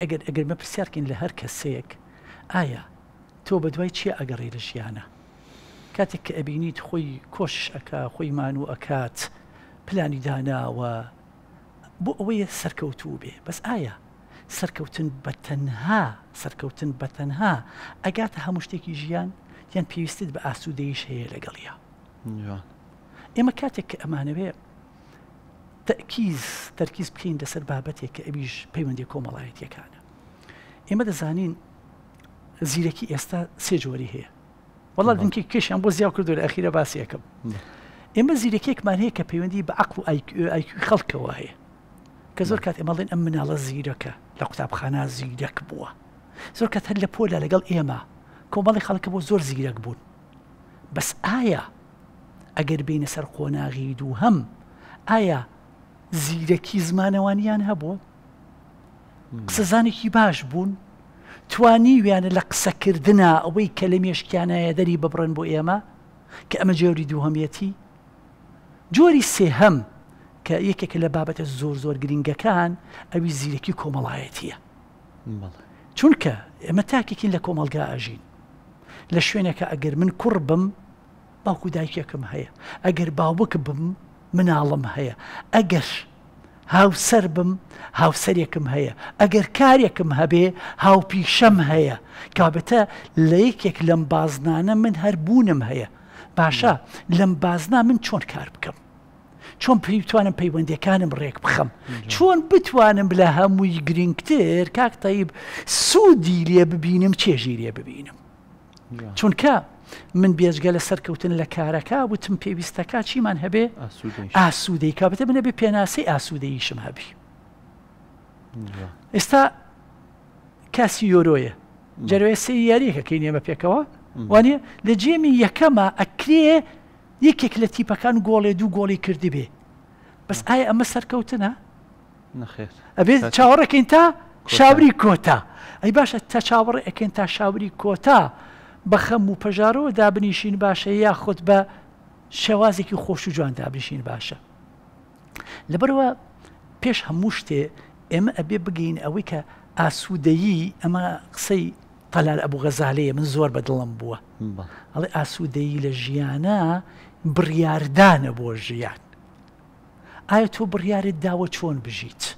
ئەگەر ئەگەر مە پرسیارکەین لە هەر کەسەیەک ئایا تۆ بە دوای چی ئەگەڕی لە ژیانە کاتێک کە ئەبینیت خۆی کۆشش ئەک خۆی مان و ئەکات پلانی داناوە بۆ ئەوەیە سەرکەوتوو بێ بەس ئایا سەرکەوتن بە تەنها سەرکەوتن بە تەنها ئەگاتە هەموو شتێکی ژیان یان پێویستت بە ئاسوودەیش هەیە لەگەڵیا ئێمە کاتێک کە ئەمانەوێت تەکیز تەرکیز بکەین لەسەر بابەتێک کە ئەویش پەیوەندی کۆمەڵایەتیەکانە ئێمە دەزانین زیرەکی ئێستا سێ جۆری هەیە وڵا دنکی کێشیان بۆ زیاو کردو لە ئەخیرە باسیەکەم ئێمە زیرەکێکمان هەیە کە پەیوەندی بە عقل و خەڵکەوە هەیە کە زۆر کات ئێمەڵێن ئەم مناڵە زیرەکە لە قوتابخانە زیرەک بووە زۆر کات هەر لە پۆلا لەگەڵ ئێمە کۆمەڵی خەڵکە بۆ زۆر زیرەک بوون بەس ئایا ئەگەر بینە سەر قۆناغی دوو هەم ئایا زیرەکی زمانەوانیان هەبوو قسەزانێکی باش بوون توانی ویانە لە قسەکردە ئەوەی کە لە مێشکیانایە دەری ببڕن بۆ ئێمە کە ئەمە جۆری دووهەمیەتی جۆری سێهەم کە یەکێکە لە بابەتە زۆر زۆر گرنگەکان ئەوی زیرەکی کۆمەڵایەتیە چونکە ئێمە تاکێکین لە کۆمەلگا ئاژین لە شوێنێکە ئەگەر من کوڕ بم باوکو دایکێکم هەیە ئەگەر باوەک بم مناڵم هەیە ئەگەر هاوسەر بم هاوسەرێکم هەیە ئەگەر کارێکم هەبێ هاوپیشەم هەیە کابەتە لە یەکێک لەم بازنانە من هەربوونم هەیە باشە لەم بازنا من چۆن کار بکەم چۆن پێیتوانم پەیوەندەکانم ڕێک بخەم چۆن بتوانم لە هەمووی گرنگتر کاک تایب سوودی لێ ببینم چێژی لێ ببینم چونکە من بێژگە لە سەرکەوتن لە کارەکە وتم پێویستەکە چیمان هەبێ ئاسوودەی کابتە منە بێ پێناسی ئاسوودەیشم هەبی ئێستا کاسی یۆرۆیە جەرەوێ سێ یاریەکەکەی نێمە پێکەوە وانە لە جێمی یەکەمە ئەکرێ یەکێک لە تیپەکان گۆڵێ دوو گۆڵی کردی بێ بەس ئایا ئەمە سەرکەوتنە ئەبێت چاوەڕەکەین تا شاوری کۆتا ئەی باشە تا چاوەڕێ ئەکەن تا شاوری کۆتا بە خەم و پەژارەوە دابنیشین باشە یا خۆت بە شێوازێکی خۆش و جوان دابنیشین باشە لەبەرەوە پێش هەموو شتێ ئێمە ئەبێ بگەین ئەوەی کە ئاسوودەیی ئەمە قسەی تەلال ئەبوو غەزالەیە من زۆر بەدڵم بووە ئەڵێ ئاسوودەیی لە ژیانە بڕاردانە بۆ ژیان ئایا تۆ بڕیارت داوە چۆن بژیت